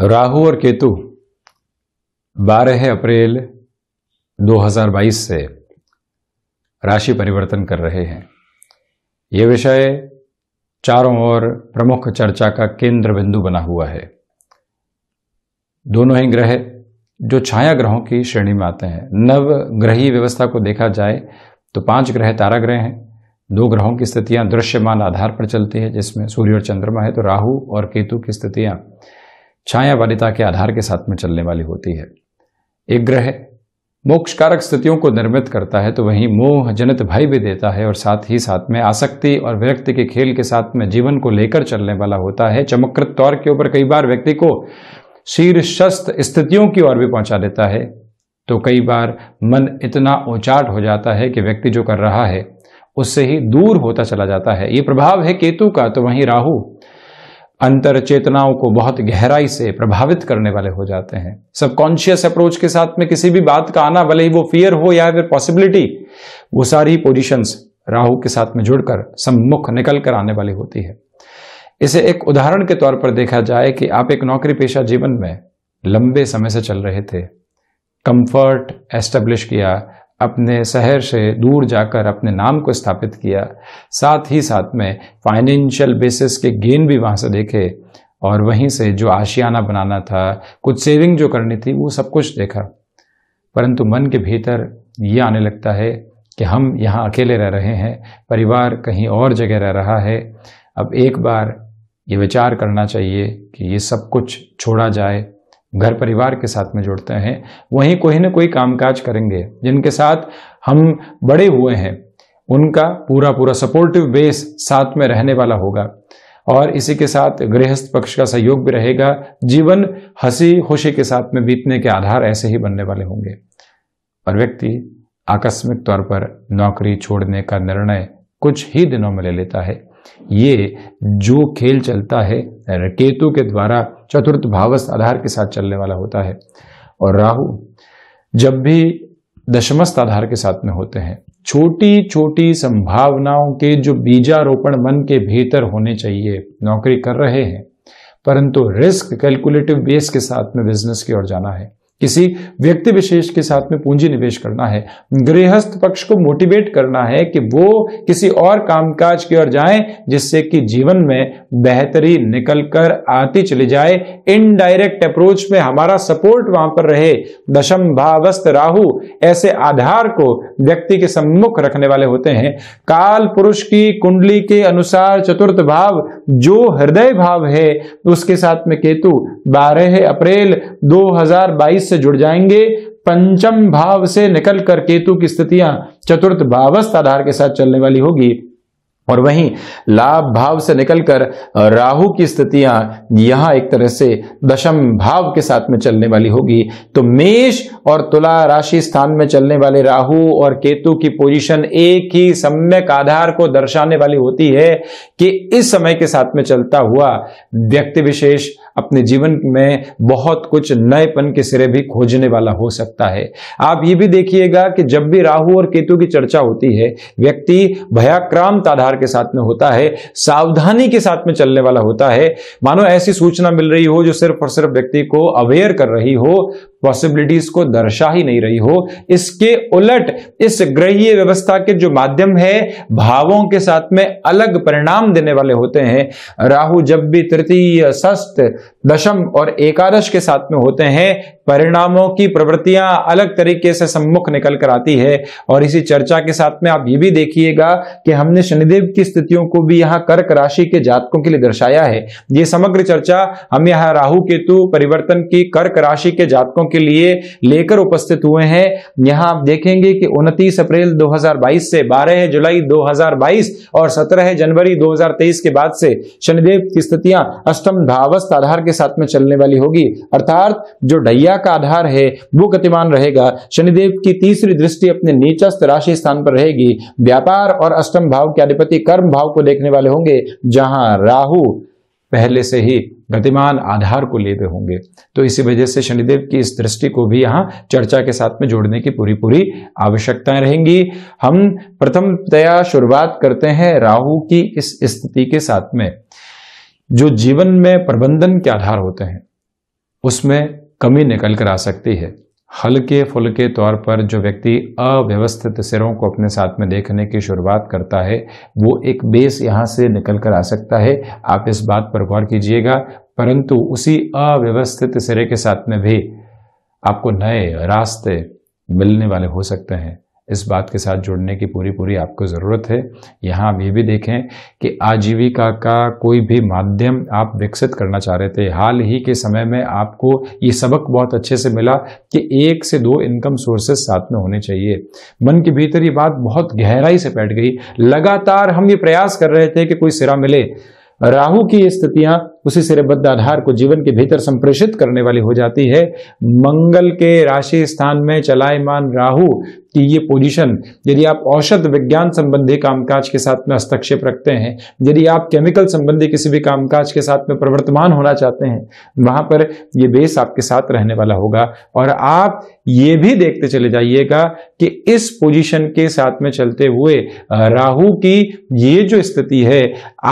राहु और केतु 12 अप्रैल 2022 से राशि परिवर्तन कर रहे हैं ये विषय चारों ओर प्रमुख चर्चा का केंद्र बिंदु बना हुआ है दोनों ही ग्रह जो छाया ग्रहों की श्रेणी में आते हैं नव ग्रही व्यवस्था को देखा जाए तो पांच ग्रह तारा ग्रह हैं दो ग्रहों की स्थितियां दृश्यमान आधार पर चलती है जिसमें सूर्य और चंद्रमा है तो राहु और केतु की स्थितियां छाया वनिता के आधार के साथ में चलने वाली होती है एक ग्रह मोक्ष कारक स्थितियों को निर्मित करता है तो वहीं मोह जनित भय भी देता है और साथ ही साथ में आसक्ति और विरक्ति के खेल के साथ में जीवन को लेकर चलने वाला होता है चमकृत तौर के ऊपर कई बार व्यक्ति को शीर्षस्त स्थितियों की ओर भी पहुंचा देता है तो कई बार मन इतना ओचाट हो जाता है कि व्यक्ति जो कर रहा है उससे ही दूर होता चला जाता है ये प्रभाव है केतु का तो वहीं राहु अंतर चेतनाओं को बहुत गहराई से प्रभावित करने वाले हो जाते हैं सबकॉन्शियस अप्रोच के साथ में किसी भी बात का आना भले ही वो फियर हो या फिर पॉसिबिलिटी वो सारी पोजिशंस राहु के साथ में जुड़कर सम्मुख निकल कर आने वाली होती है इसे एक उदाहरण के तौर पर देखा जाए कि आप एक नौकरी पेशा जीवन में लंबे समय से चल रहे थे कंफर्ट एस्टेब्लिश किया अपने शहर से दूर जाकर अपने नाम को स्थापित किया साथ ही साथ में फाइनेंशियल बेसिस के गेन भी वहाँ से देखे और वहीं से जो आशियाना बनाना था कुछ सेविंग जो करनी थी वो सब कुछ देखा परंतु मन के भीतर ये आने लगता है कि हम यहाँ अकेले रह रहे हैं परिवार कहीं और जगह रह रहा है अब एक बार ये विचार करना चाहिए कि ये सब कुछ छोड़ा जाए घर परिवार के साथ में जुड़ते हैं वहीं कोई ना कोई कामकाज करेंगे जिनके साथ हम बड़े हुए हैं उनका पूरा पूरा सपोर्टिव बेस साथ में रहने वाला होगा और इसी के साथ गृहस्थ पक्ष का सहयोग भी रहेगा जीवन हंसी खुशी के साथ में बीतने के आधार ऐसे ही बनने वाले होंगे और व्यक्ति आकस्मिक तौर पर नौकरी छोड़ने का निर्णय कुछ ही दिनों में ले लेता है ये जो खेल चलता है केतु के द्वारा चतुर्थ भावस आधार के साथ चलने वाला होता है और राहु जब भी दशमस्त आधार के साथ में होते हैं छोटी छोटी संभावनाओं के जो बीजारोपण मन के भीतर होने चाहिए नौकरी कर रहे हैं परंतु रिस्क कैलकुलेटिव बेस के साथ में बिजनेस की ओर जाना है किसी व्यक्ति विशेष के साथ में पूंजी निवेश करना है गृहस्थ पक्ष को मोटिवेट करना है कि वो किसी और कामकाज की ओर जाएं जिससे कि जीवन में बेहतरी निकल कर आती चली जाए इनडायरेक्ट अप्रोच में हमारा सपोर्ट वहां पर रहे दशम भावस्त राहु ऐसे आधार को व्यक्ति के सम्मुख रखने वाले होते हैं काल पुरुष की कुंडली के अनुसार चतुर्थ भाव जो हृदय भाव है उसके साथ में केतु बारह अप्रैल दो से जुड़ जाएंगे पंचम भाव से निकल कर केतु की स्थितियां चतुर्थ भावस्थ आधार के साथ चलने वाली होगी और वहीं लाभ भाव से निकलकर राहु की स्थितियां यहां एक तरह से दशम भाव के साथ में चलने वाली होगी तो मेष और तुला राशि स्थान में चलने वाले राहु और केतु की पोजीशन एक ही सम्यक आधार को दर्शाने वाली होती है कि इस समय के साथ में चलता हुआ व्यक्ति विशेष अपने जीवन में बहुत कुछ नएपन के सिरे भी खोजने वाला हो सकता है आप ये भी देखिएगा कि जब भी राहु और केतु की चर्चा होती है व्यक्ति भयाक्रांत आधार के साथ में होता है सावधानी के साथ में चलने वाला होता है मानो ऐसी सूचना मिल रही हो जो सिर्फ और सिर्फ व्यक्ति को अवेयर कर रही हो पॉसिबिलिटीज को दर्शा ही नहीं रही हो इसके उलट इस ग्रहीय व्यवस्था के जो माध्यम है भावों के साथ में अलग परिणाम देने वाले होते हैं राहु जब भी तृतीय षष्ठ दशम और एकादश के साथ में होते हैं परिणामों की प्रवृत्तियां अलग तरीके से सम्मुख निकल कर आती है और इसी चर्चा के साथ में आप ये भी देखिएगा कि हमने शनिदेव की स्थितियों को भी यहाँ कर्क राशि के जातकों के लिए दर्शाया है ये समग्र चर्चा हम यहाँ राहु केतु परिवर्तन की कर्क राशि के जातकों के लिए लेकर उपस्थित हुए हैं यहाँ आप देखेंगे कि उनतीस अप्रैल दो से बारह जुलाई दो और सत्रह जनवरी दो के बाद से शनिदेव की स्थितियां अष्टम भावस्थ आधार के साथ में चलने वाली होगी अर्थात जो ढैया का आधार है वो गतिमान रहेगा शनिदेव की तीसरी दृष्टि अपने नीचस्थ राशि स्थान पर रहेगी व्यापार और अष्टम भाव के अधिपति कर्म भाव को देखने वाले होंगे जहां राहु पहले से ही गतिमान आधार को लेते होंगे तो इसी वजह से शनिदेव की इस दृष्टि को भी यहाँ चर्चा के साथ में जोड़ने की पूरी पूरी आवश्यकताएं रहेंगी हम प्रथम तया शुरुआत करते हैं राहु की इस स्थिति के साथ में जो जीवन में प्रबंधन के आधार होते हैं उसमें कमी निकल कर आ सकती है हल्के फुल्के तौर पर जो व्यक्ति अव्यवस्थित सिरों को अपने साथ में देखने की शुरुआत करता है वो एक बेस यहाँ से निकल कर आ सकता है आप इस बात पर गौर कीजिएगा परंतु उसी अव्यवस्थित सिरे के साथ में भी आपको नए रास्ते मिलने वाले हो सकते हैं इस बात के साथ जुड़ने की पूरी पूरी आपको ज़रूरत है यहाँ आप ये भी देखें कि आजीविका का कोई भी माध्यम आप विकसित करना चाह रहे थे हाल ही के समय में आपको ये सबक बहुत अच्छे से मिला कि एक से दो इनकम सोर्सेस साथ में होने चाहिए मन के भीतर ये बात बहुत गहराई से बैठ गई लगातार हम ये प्रयास कर रहे थे कि कोई सिरा मिले राहु की स्थितियां उसी सिरेबद्ध आधार को जीवन के भीतर संप्रेषित करने वाली हो जाती है मंगल के राशि स्थान में चलायमान राहु की ये पोजीशन यदि आप औषध विज्ञान संबंधी कामकाज के साथ में हस्तक्षेप रखते हैं यदि आप केमिकल संबंधी किसी भी कामकाज के साथ में प्रवर्तमान होना चाहते हैं वहां पर ये बेस आपके साथ रहने वाला होगा और आप ये भी देखते चले जाइएगा कि इस पोजीशन के साथ में चलते हुए राहु की ये जो स्थिति है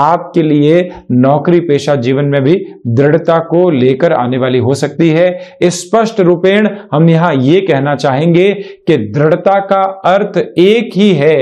आपके लिए नौकरी पेशा जीवन जीवन में भी दृढ़ता को लेकर आने वाली हो सकती है स्पष्ट रूपेण हम यहां ये कहना चाहेंगे कि दृढ़ता का अर्थ एक ही है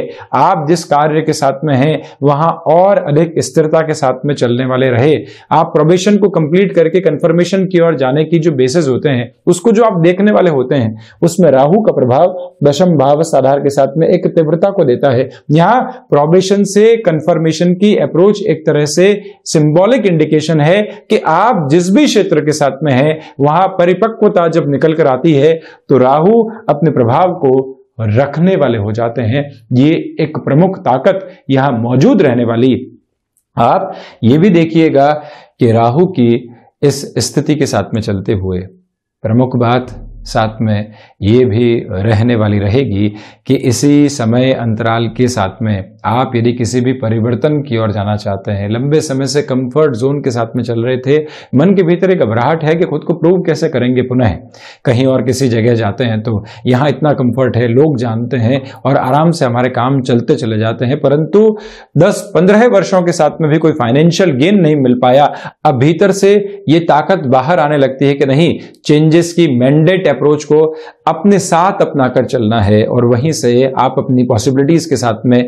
आप जिस कार्य के साथ में हैं वहां और अधिक स्थिरता के साथ में चलने वाले रहे आप प्रोबेशन को कंप्लीट करके कंफर्मेशन की ओर जाने की जो बेसिस होते हैं उसको जो आप देखने वाले होते हैं उसमें राहु का प्रभाव दशम भाव साधार के साथ में एक तीव्रता को देता है यहां प्रोबेशन से कंफर्मेशन की अप्रोच एक तरह से सिंबॉलिक इंडिकेशन है कि आप जिस भी क्षेत्र के साथ में है वहां परिपक्वता जब निकल कर आती है तो राहु अपने प्रभाव को रखने वाले हो जाते हैं ये एक प्रमुख ताकत यहां मौजूद रहने वाली आप ये भी देखिएगा कि राहु की इस स्थिति के साथ में चलते हुए प्रमुख बात साथ में ये भी रहने वाली रहेगी कि इसी समय अंतराल के साथ में आप यदि किसी भी परिवर्तन की ओर जाना चाहते हैं लंबे समय से कंफर्ट जोन के साथ में चल रहे थे मन के भीतर एक घबराहट है कि खुद को प्रूव कैसे करेंगे पुनः कहीं और किसी जगह जाते हैं तो यहाँ इतना कंफर्ट है लोग जानते हैं और आराम से हमारे काम चलते चले जाते हैं परंतु दस पंद्रह वर्षों के साथ में भी कोई फाइनेंशियल गेन नहीं मिल पाया अब भीतर से ये ताकत बाहर आने लगती है कि नहीं चेंजेस की मैंडेट अप्रोच को अपने साथ अपना कर चलना है और वहीं से आप अपनी पॉसिबिलिटीज के साथ में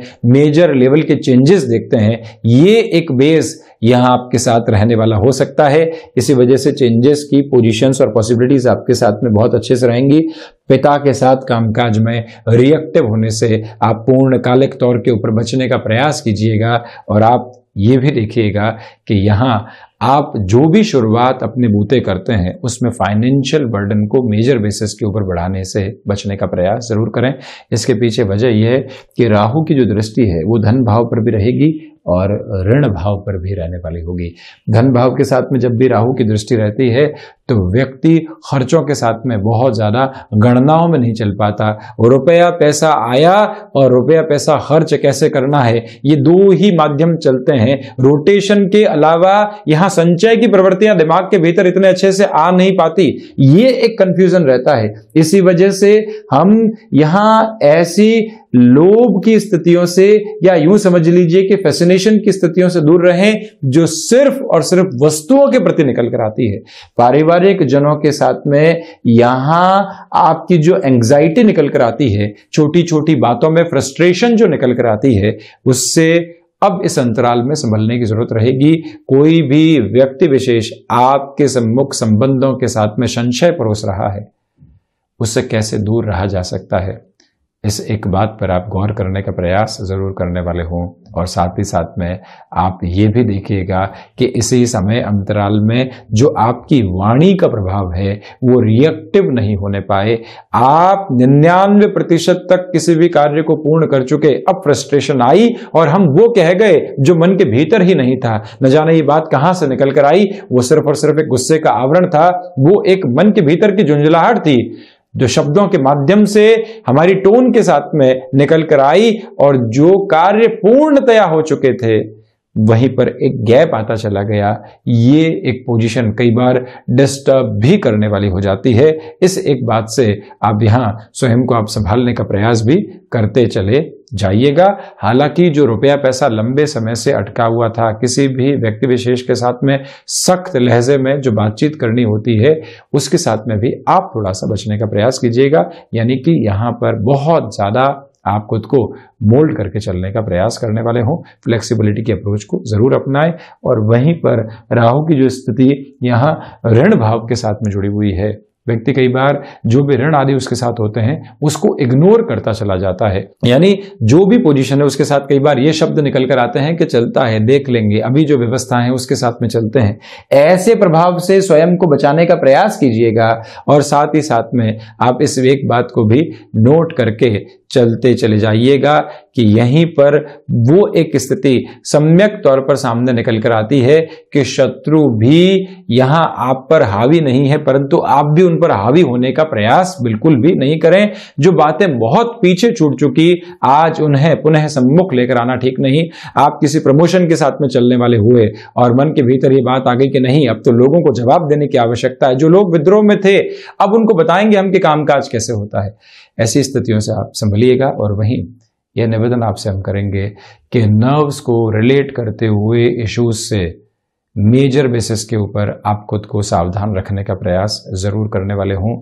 मेजर लेवल के चेंजेस देखते हैं ये एक बेस यहां आपके साथ रहने वाला हो सकता है इसी वजह से चेंजेस की पोजीशंस और पॉसिबिलिटीज आपके साथ में बहुत अच्छे से रहेंगी पिता के साथ कामकाज में रिएक्टिव होने से आप पूर्णकालिक तौर के ऊपर बचने का प्रयास कीजिएगा और आप ये भी देखिएगा कि यहाँ आप जो भी शुरुआत अपने बूते करते हैं उसमें फाइनेंशियल बर्डन को मेजर बेसिस के ऊपर बढ़ाने से बचने का प्रयास जरूर करें इसके पीछे वजह यह है कि राहु की जो दृष्टि है वो धन भाव पर भी रहेगी और ऋण भाव पर भी रहने वाली होगी धन भाव के साथ में जब भी राहु की दृष्टि रहती है तो व्यक्ति खर्चों के साथ में बहुत ज़्यादा गणनाओं में नहीं चल पाता रुपया पैसा आया और रुपया पैसा खर्च कैसे करना है ये दो ही माध्यम चलते हैं रोटेशन के अलावा यहाँ संचय की प्रवृत्तियां दिमाग के भीतर इतने अच्छे से आ नहीं पाती ये एक कंफ्यूजन रहता है इसी वजह से हम यहां ऐसी लोभ की स्थितियों से या यूं समझ लीजिए कि फैसिनेशन की स्थितियों से दूर रहें जो सिर्फ और सिर्फ वस्तुओं के प्रति निकल कर आती है पारिवारिक जनों के साथ में यहां आपकी जो एंग्जाइटी निकल कर आती है छोटी छोटी बातों में फ्रस्ट्रेशन जो निकल कर आती है उससे अब इस अंतराल में संभलने की जरूरत रहेगी कोई भी व्यक्ति विशेष आपके सम्मुख संबंधों के साथ में संशय परोस रहा है उससे कैसे दूर रहा जा सकता है इस एक बात पर आप गौर करने का प्रयास ज़रूर करने वाले हों और साथ ही साथ में आप ये भी देखिएगा कि इसी समय अंतराल में जो आपकी वाणी का प्रभाव है वो रिएक्टिव नहीं होने पाए आप निन्यानवे प्रतिशत तक किसी भी कार्य को पूर्ण कर चुके अब फ्रस्ट्रेशन आई और हम वो कह गए जो मन के भीतर ही नहीं था न जाने ये बात कहां से निकल कर आई वो सिर्फ और सिर्फ एक गुस्से का आवरण था वो एक मन के भीतर की झुंझलाहट थी जो शब्दों के माध्यम से हमारी टोन के साथ में निकल कर आई और जो कार्य पूर्णतया हो चुके थे वहीं पर एक गैप आता चला गया ये एक पोजीशन कई बार डिस्टर्ब भी करने वाली हो जाती है इस एक बात से आप यहाँ स्वयं को आप संभालने का प्रयास भी करते चले जाइएगा हालांकि जो रुपया पैसा लंबे समय से अटका हुआ था किसी भी व्यक्ति विशेष के साथ में सख्त लहजे में जो बातचीत करनी होती है उसके साथ में भी आप थोड़ा सा बचने का प्रयास कीजिएगा यानी कि यहाँ पर बहुत ज़्यादा आप खुद को मोल्ड करके चलने का प्रयास करने वाले हों फ्लेक्सिबिलिटी की अप्रोच को ज़रूर अपनाएं और वहीं पर राहु की जो स्थिति यहाँ ऋण भाव के साथ में जुड़ी हुई है व्यक्ति कई बार जो भी ऋण आदि उसके साथ होते हैं उसको इग्नोर करता चला जाता है यानी जो भी पोजीशन है उसके साथ कई बार ये शब्द निकल कर आते हैं कि चलता है देख लेंगे अभी जो व्यवस्था है उसके साथ में चलते हैं ऐसे प्रभाव से स्वयं को बचाने का प्रयास कीजिएगा और साथ ही साथ में आप इस एक बात को भी नोट करके चलते चले जाइएगा कि यहीं पर वो एक स्थिति सम्यक तौर पर सामने निकल कर आती है कि शत्रु भी यहां आप पर हावी नहीं है परंतु आप भी उन पर हावी होने का प्रयास बिल्कुल भी नहीं करें जो बातें बहुत पीछे छूट चुकी आज उन्हें पुनः सम्मुख लेकर आना ठीक नहीं आप किसी प्रमोशन के साथ में चलने वाले हुए और मन के भीतर ये बात आ गई कि नहीं अब तो लोगों को जवाब देने की आवश्यकता है जो लोग विद्रोह में थे अब उनको बताएंगे हम कि कामकाज कैसे होता है ऐसी स्थितियों से आप संभलिए मिलिएगा और वहीं यह निवेदन आपसे हम करेंगे कि नर्व्स को रिलेट करते हुए इश्यूज से मेजर बेसिस के ऊपर आप खुद को सावधान रखने का प्रयास ज़रूर करने वाले हों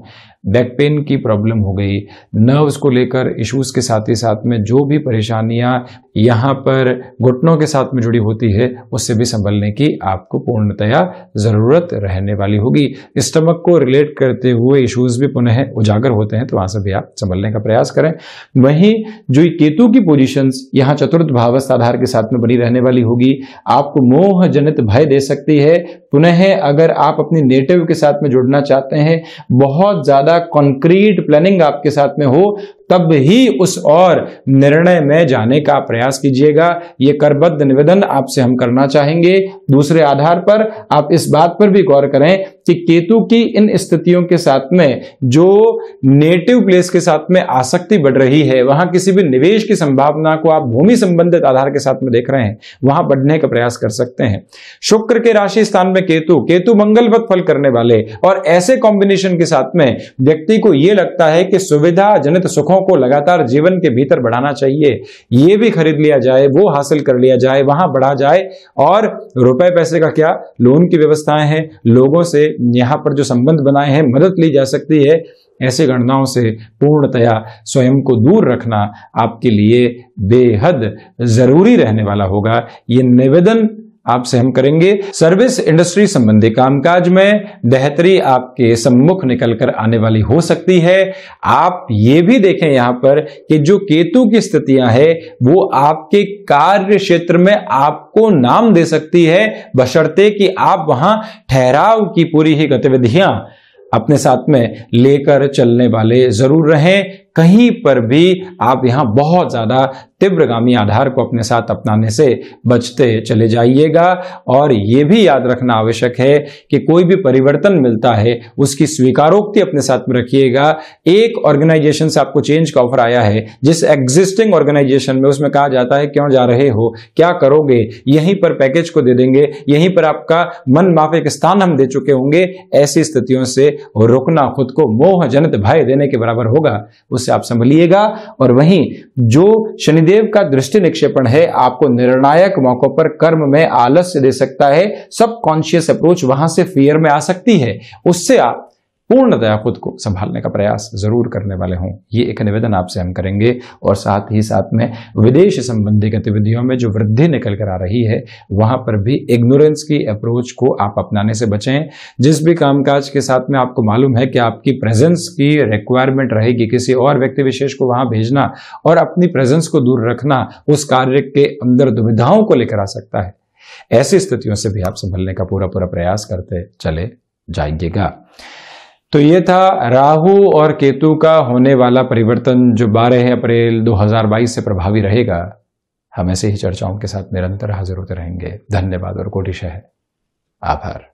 बैक पेन की प्रॉब्लम हो गई नर्व्स को लेकर इश्यूज़ के साथ ही साथ में जो भी परेशानियां यहाँ पर घुटनों के साथ में जुड़ी होती है उससे भी संभलने की आपको पूर्णतया ज़रूरत रहने वाली होगी स्टमक को रिलेट करते हुए इश्यूज़ भी पुनः उजागर होते हैं तो वहां से भी आप संभलने का प्रयास करें वहीं जो केतु की पोजिशन यहाँ चतुर्थ भावस्थ आधार के साथ में बनी रहने वाली होगी आपको मोह जनित भय दे सकती है पुनः अगर आप अपनी नेटिव के साथ में जुड़ना चाहते हैं बहुत ज्यादा कंक्रीट प्लानिंग आपके साथ में हो तब ही उस और निर्णय में जाने का प्रयास कीजिएगा ये करबद्ध निवेदन आपसे हम करना चाहेंगे दूसरे आधार पर आप इस बात पर भी गौर करें कि केतु की इन स्थितियों के साथ में जो नेटिव प्लेस के साथ में आसक्ति बढ़ रही है वहां किसी भी निवेश की संभावना को आप भूमि संबंधित आधार के साथ में देख रहे हैं वहां बढ़ने का प्रयास कर सकते हैं शुक्र के राशि स्थान में में केतु केतु मंगल पद फल करने वाले और ऐसे कॉम्बिनेशन के साथ में व्यक्ति को यह लगता है कि सुविधा जनित सुखों को लगातार जीवन के भीतर बढ़ाना चाहिए ये भी खरीद लिया जाए वो हासिल कर लिया जाए वहां बढ़ा जाए और रुपए पैसे का क्या लोन की व्यवस्थाएं हैं लोगों से यहां पर जो संबंध बनाए हैं मदद ली जा सकती है ऐसे गणनाओं से पूर्णतया स्वयं को दूर रखना आपके लिए बेहद जरूरी रहने वाला होगा ये निवेदन आपसे हम करेंगे सर्विस इंडस्ट्री संबंधी कामकाज में बेहतरी आपके सम्मुख निकलकर आने वाली हो सकती है आप ये भी देखें यहां पर कि जो केतु की स्थितियां है वो आपके कार्य क्षेत्र में आपको नाम दे सकती है बशर्ते कि आप वहां ठहराव की पूरी ही गतिविधियां अपने साथ में लेकर चलने वाले जरूर रहें कहीं पर भी आप यहाँ बहुत ज़्यादा तीव्रगामी आधार को अपने साथ अपनाने से बचते चले जाइएगा और ये भी याद रखना आवश्यक है कि कोई भी परिवर्तन मिलता है उसकी स्वीकारोक्ति अपने साथ में रखिएगा एक ऑर्गेनाइजेशन से आपको चेंज का ऑफर आया है जिस एग्जिस्टिंग ऑर्गेनाइजेशन में उसमें कहा जाता है क्यों जा रहे हो क्या करोगे यहीं पर पैकेज को दे देंगे यहीं पर आपका मन माफिक स्थान हम दे चुके होंगे ऐसी स्थितियों से रुकना खुद को मोहजनित भय देने के बराबर होगा उस से आप संभलिएगा और वहीं जो शनिदेव का दृष्टि निक्षेपण है आपको निर्णायक मौकों पर कर्म में आलस्य दे सकता है सब कॉन्शियस अप्रोच वहां से फियर में आ सकती है उससे आप पूर्णतया खुद को संभालने का प्रयास जरूर करने वाले हों ये एक निवेदन आपसे हम करेंगे और साथ ही साथ में विदेश संबंधी गतिविधियों में जो वृद्धि निकल कर आ रही है वहां पर भी इग्नोरेंस की अप्रोच को आप अपनाने से बचें जिस भी कामकाज के साथ में आपको मालूम है कि आपकी प्रेजेंस की रिक्वायरमेंट रहेगी किसी और व्यक्ति विशेष को वहां भेजना और अपनी प्रेजेंस को दूर रखना उस कार्य के अंदर दुविधाओं को लेकर आ सकता है ऐसी स्थितियों से भी आप संभलने का पूरा पूरा प्रयास करते चले जाइएगा तो ये था राहु और केतु का होने वाला परिवर्तन जो 12 अप्रैल 2022 से प्रभावी रहेगा हम ऐसे ही चर्चाओं के साथ निरंतर हाजिर होते रहेंगे धन्यवाद और है आभार